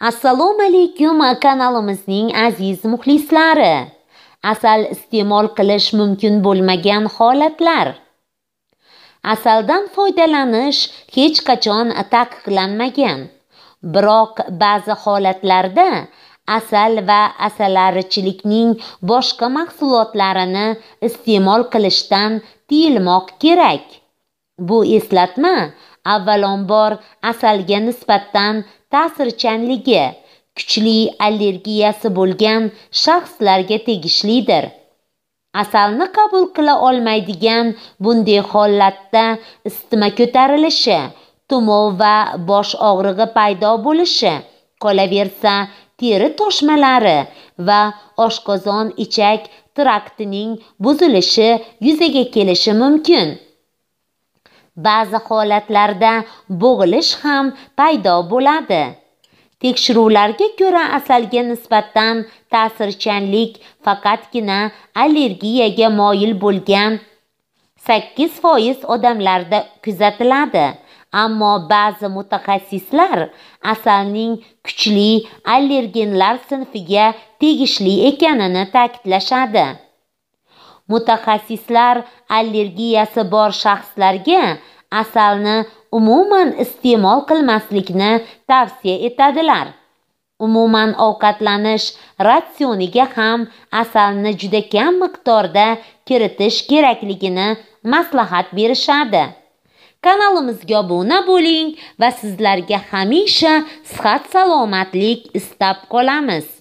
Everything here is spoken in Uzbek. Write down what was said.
assalomu alaykum kanalimizning aziz muxlislari asal iste'mol qilish mumkin bo'lmagan holatlar asaldan foydalanish hech qachon taqiqlanmagan biroq ba'zi holatlarda asal va asalarichilikning boshqa mahsulotlarini iste'mol qilishdan tiyilmoq kerak bu eslatma avvalambor asalga nisbatan ta'sirchanligi kuchli allergiyasi bo'lgan shaxslarga tegishlidir. Asalni qabul qila olmaydigan bunday holatda istima ko'tarilishi, tumov va bosh og'rig'i paydo bo'lishi, qolaversa, teri toshmalari va oshqozon ichak traktining buzilishi yuzaga kelishi mumkin. ba'zi holatlarda bo'g'ilish ham paydo bo'ladi tekshiruvlarga ko'ra asalga nisbatan ta'sirchanlik faqatgina allergiyaga moyil bo'lgan 8% odamlarda kuzatiladi ammo ba'zi mutaxassislar asalning kuchli allergenlar sinfiga tegishli ekanini ta'kidlashadi mutaxassislar allergiyasi bor shaxslarga asalni umuman iste'mol qilmaslikni tavsiya etadilar umuman ovqatlanish ratsioniga ham asalni juda kam miqdorda kiritish kerakligini maslahat berishadi kanalimizga obuna bo'ling va sizlarga hamisha sihat salomatlik istab qolamiz